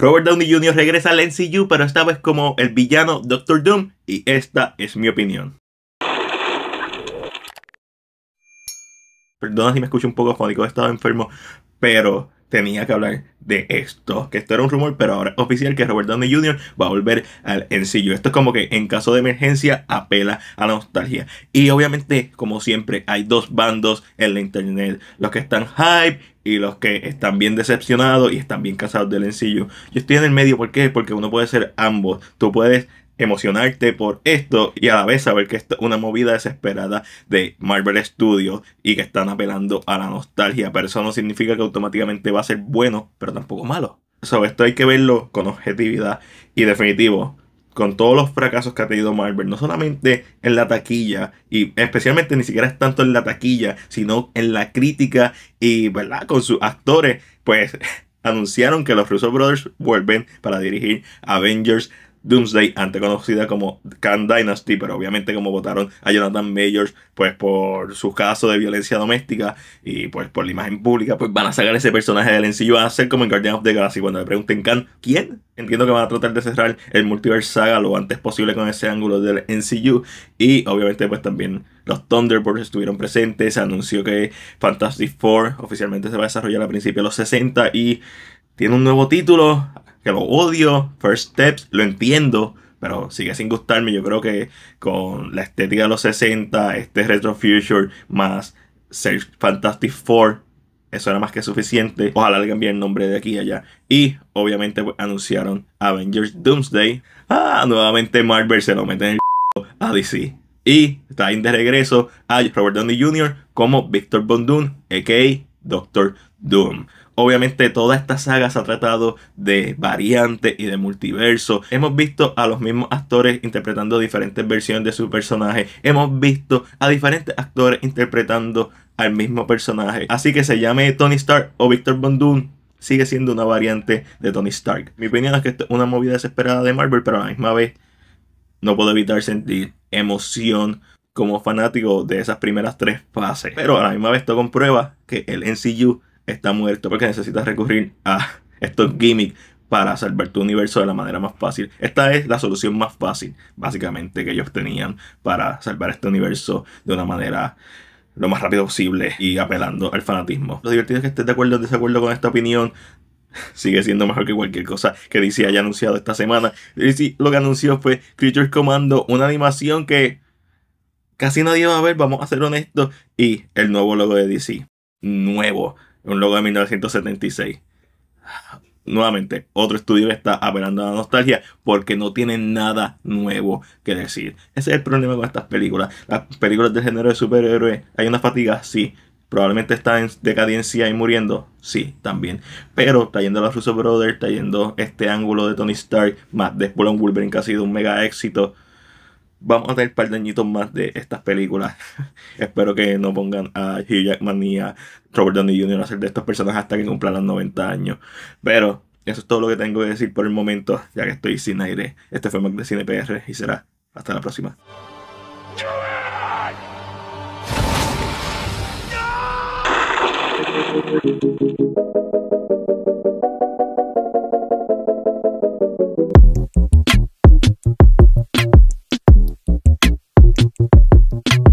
Robert Downey Jr. regresa al NCU, pero esta vez como el villano Doctor Doom, y esta es mi opinión. Perdona si me escucho un poco fónico, he estado enfermo, pero tenía que hablar de esto, que esto era un rumor, pero ahora oficial que Robert Downey Jr. va a volver al ensillo. Esto es como que en caso de emergencia apela a la nostalgia. Y obviamente, como siempre, hay dos bandos en la internet, los que están hype y los que están bien decepcionados y están bien casados del ensillo. Yo estoy en el medio, ¿por qué? Porque uno puede ser ambos. Tú puedes emocionarte por esto y a la vez saber que es una movida desesperada de Marvel Studios y que están apelando a la nostalgia. Pero eso no significa que automáticamente va a ser bueno, pero tampoco malo. Sobre esto hay que verlo con objetividad y definitivo con todos los fracasos que ha tenido Marvel, no solamente en la taquilla, y especialmente ni siquiera es tanto en la taquilla, sino en la crítica y, ¿verdad? Con sus actores, pues anunciaron que los Russo Brothers vuelven para dirigir Avengers Doomsday, antes conocida como Khan Dynasty, pero obviamente como votaron a Jonathan Majors, pues por sus casos de violencia doméstica y pues por la imagen pública, pues van a sacar ese personaje del NCU a hacer como en Guardian of the Galaxy. Cuando le pregunten Khan, ¿quién? Entiendo que van a tratar de cerrar el multiverse saga lo antes posible con ese ángulo del NCU. Y obviamente, pues también los Thunderbirds estuvieron presentes. Se anunció que Fantastic Four oficialmente se va a desarrollar a principios de los 60 y tiene un nuevo título que lo odio, First Steps, lo entiendo, pero sigue sin gustarme. Yo creo que con la estética de los 60, este Retro Future más Search Fantastic Four, eso era más que suficiente. Ojalá le cambien el nombre de aquí y allá. Y obviamente pues, anunciaron Avengers Doomsday. Ah, nuevamente Marvel se lo mete en el a DC. Y está de regreso a Robert Downey Jr. como Victor Von Doom, a.k.a. Doctor Doom. Obviamente toda esta saga se ha tratado de variantes y de multiverso. Hemos visto a los mismos actores interpretando diferentes versiones de su personaje. Hemos visto a diferentes actores interpretando al mismo personaje. Así que se llame Tony Stark o Victor Von sigue siendo una variante de Tony Stark. Mi opinión es que esto es una movida desesperada de Marvel, pero a la misma vez no puedo evitar sentir emoción como fanático de esas primeras tres fases. Pero a la misma vez esto comprueba que el NCU está muerto porque necesitas recurrir a estos gimmicks para salvar tu universo de la manera más fácil. Esta es la solución más fácil, básicamente, que ellos tenían para salvar este universo de una manera lo más rápido posible y apelando al fanatismo. Lo divertido es que estés de acuerdo o desacuerdo con esta opinión. Sigue siendo mejor que cualquier cosa que DC haya anunciado esta semana. DC lo que anunció fue Creatures Commando, una animación que casi nadie va a ver, vamos a ser honestos, y el nuevo logo de DC. Nuevo, un logo de 1976. Nuevamente, otro estudio está apelando a la nostalgia porque no tiene nada nuevo que decir. Ese es el problema con estas películas. Las películas del género de superhéroes, hay una fatiga, sí, probablemente está en decadencia y muriendo. Sí, también. Pero trayendo a los Russo Brothers, trayendo este ángulo de Tony Stark, más después un Wolverine que ha sido un mega éxito vamos a tener un par de añitos más de estas películas. Espero que no pongan a Hugh Jackman y a Robert Downey Jr. a ser de estas personas hasta que cumplan los 90 años. Pero eso es todo lo que tengo que decir por el momento, ya que estoy sin aire. Este fue Mac de Cine PR y será hasta la próxima. you